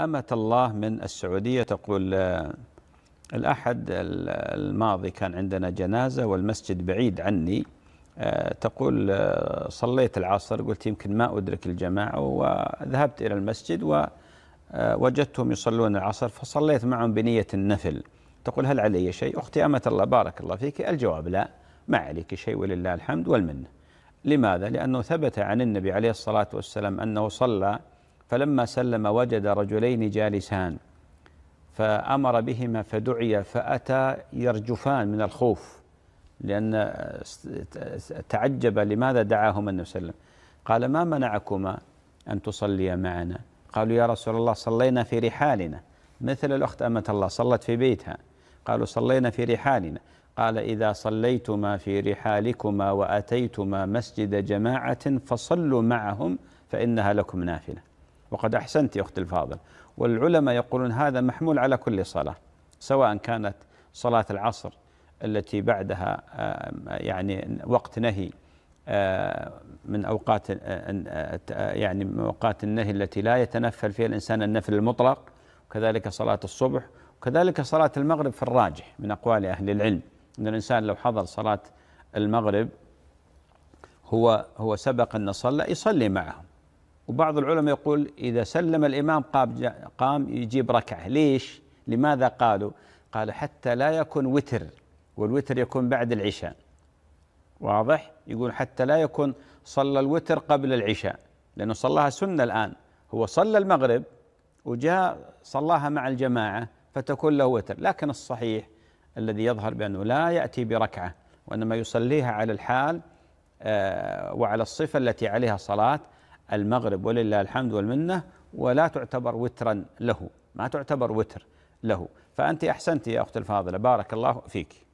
أمة الله من السعودية تقول آه، الأحد الماضي كان عندنا جنازة والمسجد بعيد عني آه، تقول آه، صليت العصر قلت يمكن ما أدرك الجماعة وذهبت إلى المسجد ووجدتهم يصلون العصر فصليت معهم بنية النفل تقول هل علي شيء أختي أمة الله بارك الله فيك الجواب لا ما عليك شيء ولله الحمد والمنة لماذا؟ لأنه ثبت عن النبي عليه الصلاة والسلام أنه صلى فلما سلم وجد رجلين جالسان فأمر بهما فدعي فأتى يرجفان من الخوف لأن تعجب لماذا دعاهما النبي صلى الله عليه وسلم قال ما منعكما أن تصليا معنا قالوا يا رسول الله صلينا في رحالنا مثل الأخت أمة الله صلت في بيتها قالوا صلينا في رحالنا قال إذا صليتما في رحالكما وأتيتما مسجد جماعة فصلوا معهم فإنها لكم نافلة وقد أحسنت يا أختي الفاضل والعلماء يقولون هذا محمول على كل صلاة سواء كانت صلاة العصر التي بعدها يعني وقت نهي آه، من أوقات آه، آه، يعني من أوقات النهي التي لا يتنفل فيها الإنسان النفل المطلق وكذلك صلاة الصبح وكذلك صلاة المغرب في الراجح من أقوال أهل العلم أن الإنسان لو حضر صلاة المغرب هو هو سبق أن صلى يصلي معهم وبعض العلماء يقول إذا سلم الإمام قام, قام يجيب ركعة ليش؟ لماذا قالوا؟ قال حتى لا يكون وتر والوتر يكون بعد العشاء واضح؟ يقول حتى لا يكون صلى الوتر قبل العشاء لأنه صلاها سنة الآن هو صلى المغرب وجاء صلاها مع الجماعة فتكون له وتر لكن الصحيح الذي يظهر بأنه لا يأتي بركعة وإنما يصليها على الحال آه، وعلى الصفة التي عليها صلاة المغرب ولله الحمد والمنه ولا تعتبر وترا له ما تعتبر وتر له فانت احسنت يا اختي الفاضله بارك الله فيك